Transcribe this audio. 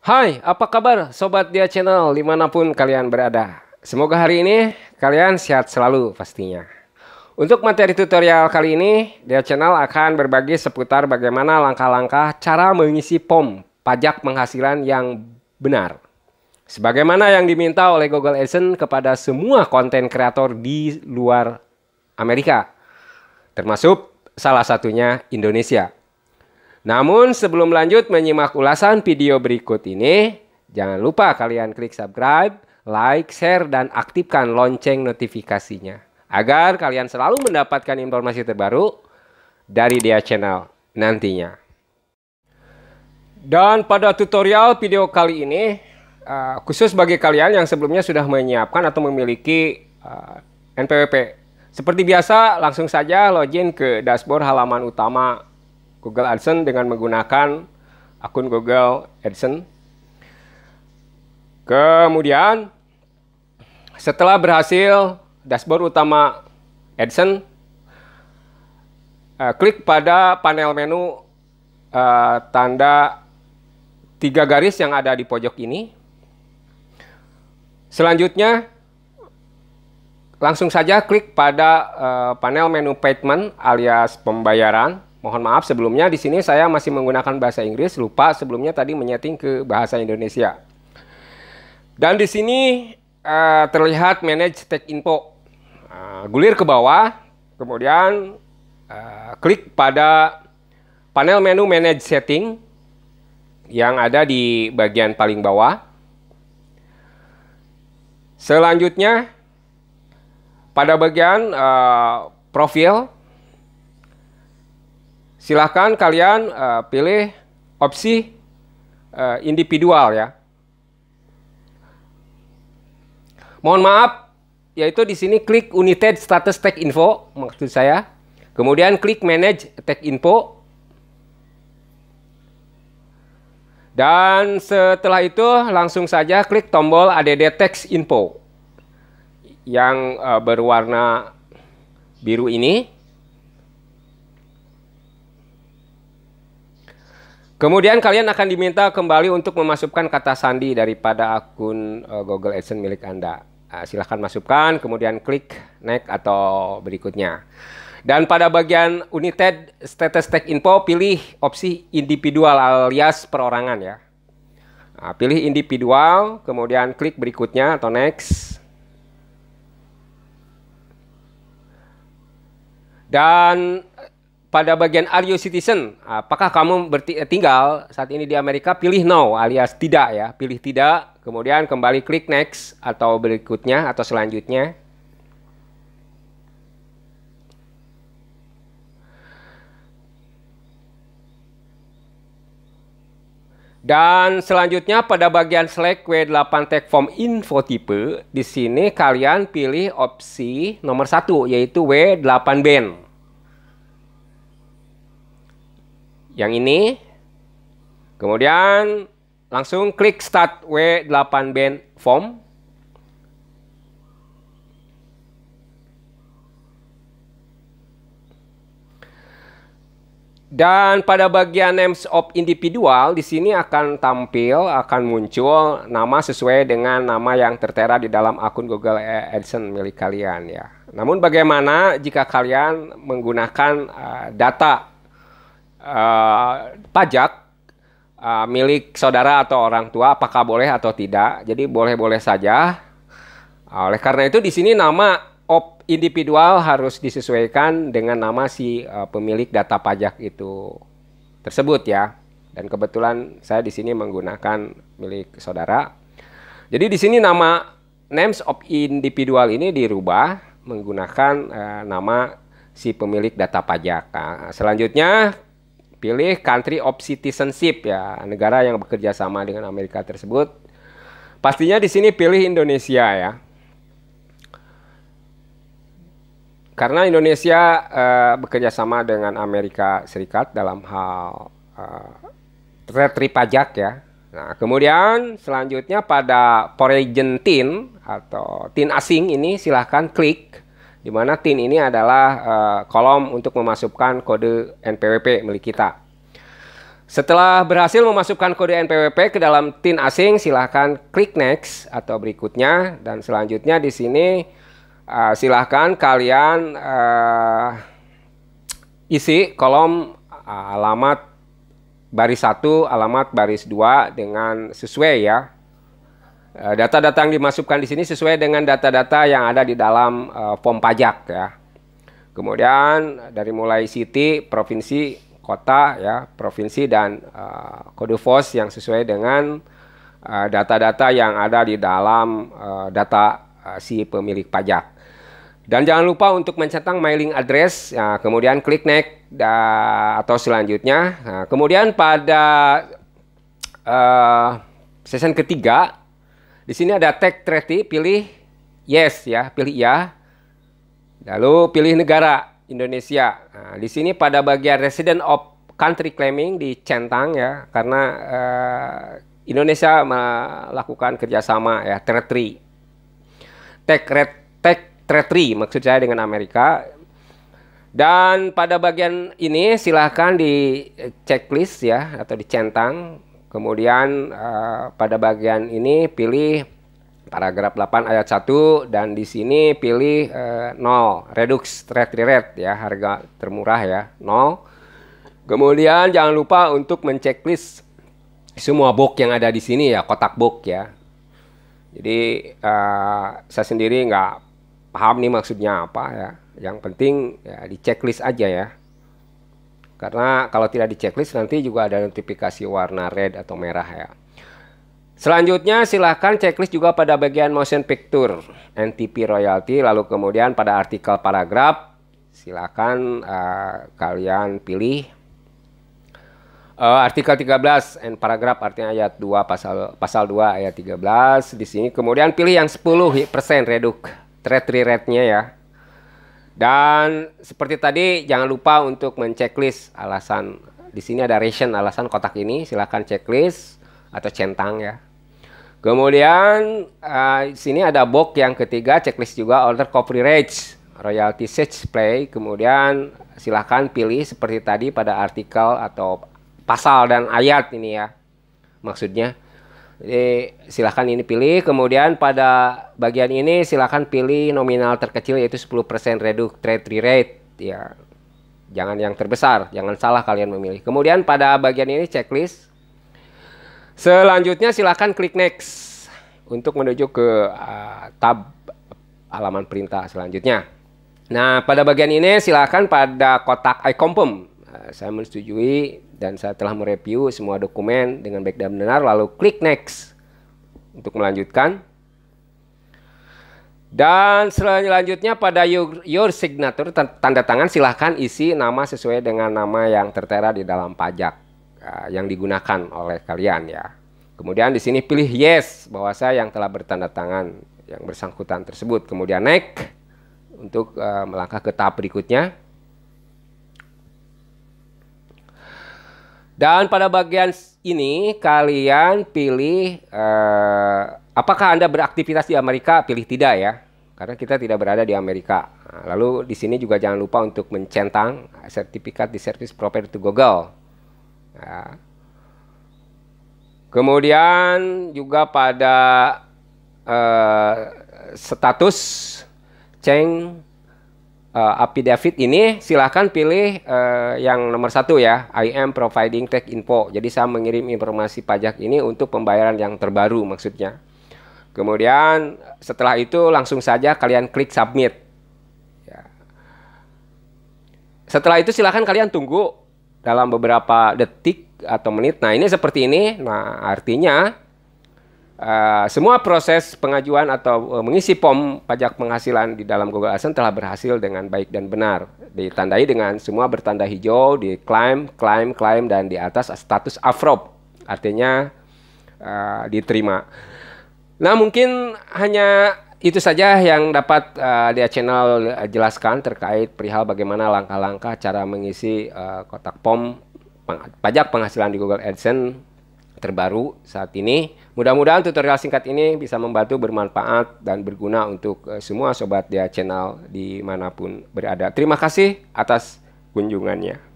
Hai, apa kabar Sobat Dia Channel dimanapun kalian berada. Semoga hari ini kalian sehat selalu pastinya. Untuk materi tutorial kali ini, Dia Channel akan berbagi seputar bagaimana langkah-langkah cara mengisi POM, pajak penghasilan yang benar. Sebagaimana yang diminta oleh Google AdSense kepada semua konten kreator di luar Amerika, termasuk salah satunya Indonesia. Namun sebelum lanjut menyimak ulasan video berikut ini, jangan lupa kalian klik subscribe, like, share, dan aktifkan lonceng notifikasinya. Agar kalian selalu mendapatkan informasi terbaru dari dia channel nantinya. Dan pada tutorial video kali ini, uh, khusus bagi kalian yang sebelumnya sudah menyiapkan atau memiliki uh, eh, NPWP. Seperti biasa, langsung saja login ke dashboard halaman utama Google AdSense dengan menggunakan akun Google AdSense. Kemudian setelah berhasil dashboard utama AdSense, uh, klik pada panel menu uh, tanda tiga garis yang ada di pojok ini. Selanjutnya langsung saja klik pada uh, panel menu payment alias pembayaran. Mohon maaf sebelumnya di sini saya masih menggunakan bahasa Inggris, lupa sebelumnya tadi menyeting ke bahasa Indonesia. Dan di sini uh, terlihat manage tag info. Uh, gulir ke bawah, kemudian uh, klik pada panel menu manage setting yang ada di bagian paling bawah. Selanjutnya pada bagian uh, profil silahkan kalian uh, pilih opsi uh, individual ya. Mohon maaf, yaitu di sini klik United Status Tech Info maksud saya. Kemudian klik Manage Tech Info. Dan setelah itu langsung saja klik tombol ADD Text Info yang eh, berwarna biru ini. Kemudian kalian akan diminta kembali untuk memasukkan kata sandi daripada akun uh, Google AdSense milik Anda. Uh, silahkan masukkan, kemudian klik next atau berikutnya. Dan pada bagian United Status Tag Info, pilih opsi individual alias perorangan ya. Nah, pilih individual, kemudian klik berikutnya atau next. Dan pada bagian are you citizen? Ah, Apakah kamu eh, tinggal saat ini di Amerika? Pilih no alias tidak ya, pilih tidak. Kemudian kembali klik next atau berikutnya atau selanjutnya. Dan selanjutnya pada bagian select W8 tag form info tipe, di sini kalian pilih opsi nomor satu yaitu W8 band. yang ini. Kemudian langsung klik Start W8 Band Form. Dan pada bagian names of individual di sini akan tampil akan muncul nama sesuai dengan nama yang tertera di dalam akun Google AdSense milik kalian ya. Namun bagaimana jika kalian menggunakan uh, data Eh, pajak uh, milik saudara atau orang tua apakah boleh atau tidak. Jadi boleh-boleh saja. Eh, oleh karena itu di sini nama op individual harus disesuaikan dengan nama si uh, pemilik data pajak itu tersebut ya. Dan kebetulan saya di sini menggunakan milik saudara. Jadi di sini nama names of individual ini dirubah menggunakan uh, nama si pemilik data pajak. Nah, selanjutnya Pilih country of citizenship ya, negara yang bekerja sama dengan Amerika tersebut. Pastinya di sini pilih Indonesia ya. Karena Indonesia uh, bekerja sama dengan Amerika Serikat dalam hal uh, eh, retri pajak ya. Nah, kemudian selanjutnya pada foreign tin atau tin asing ini silahkan klik di mana tin ini adalah uh, kolom untuk memasukkan kode NPWP milik kita. Setelah berhasil memasukkan kode NPWP ke dalam tin asing, silahkan klik next atau berikutnya dan selanjutnya di sini uh, silahkan kalian uh, isi kolom uh, alamat baris 1, alamat baris 2 dengan sesuai ya Data-data eh, yang dimasukkan di sini sesuai dengan data-data yang ada di dalam uh, form pajak ya. Kemudian dari mulai city, provinsi, kota ya, provinsi dan uh, kode pos yang sesuai dengan eh, data-data uh, yang ada di dalam uh, data uh, si pemilik pajak. Dan jangan lupa untuk mencetak mailing address, ya, kemudian klik next da, atau selanjutnya. Nah, kemudian pada uh, session ketiga di sini ada tag treaty, pilih yes ya, pilih ya. Lalu pilih negara Indonesia. Nah, di sini pada bagian resident of country claiming di centang ya, karena eh, Indonesia melakukan kerjasama ya treaty. Tag red tag treaty maksud saya dengan Amerika. Dan pada bagian ini silahkan di checklist ya atau dicentang Kemudian uh, pada bagian ini pilih paragraf 8 ayat 1 dan di sini pilih uh, eh, 0 redux trade rate ya harga termurah ya 0. Kemudian jangan lupa untuk menceklis semua box yang ada di sini ya kotak box ya. Jadi uh, saya sendiri nggak paham nih maksudnya apa ya. Yang penting ya di checklist aja ya. Karena kalau tidak di checklist nanti juga ada notifikasi warna red atau merah ya. Selanjutnya silahkan checklist juga pada bagian motion picture, NTP royalty, lalu kemudian pada artikel paragraf silahkan uh, kalian pilih uh, artikel 13 and paragraf artinya ayat 2 pasal pasal 2 ayat 13 di sini kemudian pilih yang 10% reduk trade rate-nya ya dan seperti tadi jangan lupa untuk menceklis alasan. Di sini ada ration alasan kotak ini, silahkan checklist atau centang ya. Kemudian uh, di sini ada box yang ketiga checklist juga order coverage, royalty search play. Kemudian silahkan pilih seperti tadi pada artikel atau pasal dan ayat ini ya maksudnya. Jadi silahkan ini pilih. Kemudian pada bagian ini silahkan pilih nominal terkecil yaitu 10% reduk trade rate. Ya, jangan yang terbesar. Jangan salah kalian memilih. Kemudian pada bagian ini checklist. Selanjutnya silahkan klik next untuk menuju ke uh, tab halaman perintah selanjutnya. Nah, pada bagian ini silahkan pada kotak icon eh, pump. Eh, saya menyetujui dan saya telah mereview semua dokumen dengan baik dan benar lalu klik next untuk melanjutkan dan selanjutnya pada your, your signature tanda tangan silahkan isi nama sesuai dengan nama yang tertera di dalam pajak uh, yang digunakan oleh kalian ya. Kemudian di sini pilih yes bahwa saya yang telah bertanda tangan yang bersangkutan tersebut. Kemudian next untuk uh, melangkah ke tahap berikutnya. Dan pada bagian ini kalian pilih uh, apakah Anda beraktivitas di Amerika? Pilih tidak ya. Karena kita tidak berada di Amerika. Nah, lalu di sini juga jangan lupa untuk mencentang sertifikat di service provider to Google. Ya. Kemudian juga pada uh, status change uh, David ini silahkan pilih uh, yang nomor satu ya I am providing Tech info jadi saya mengirim informasi pajak ini untuk pembayaran yang terbaru maksudnya kemudian setelah itu langsung saja kalian klik submit ya. setelah itu silahkan kalian tunggu dalam beberapa detik atau menit nah ini seperti ini nah artinya Uh, semua proses pengajuan atau uh, mengisi POM pajak penghasilan di dalam Google AdSense telah berhasil dengan baik dan benar. Ditandai dengan semua bertanda hijau, di climb, climb, climb, dan di atas status afrop. Artinya uh, diterima. Nah mungkin hanya itu saja yang dapat uh, dia channel jelaskan terkait perihal bagaimana langkah-langkah cara mengisi uh, kotak POM pajak penghasilan di Google AdSense terbaru saat ini. Mudah-mudahan tutorial singkat ini bisa membantu bermanfaat dan berguna untuk eh, semua sobat dia channel dimanapun berada. Terima kasih atas kunjungannya.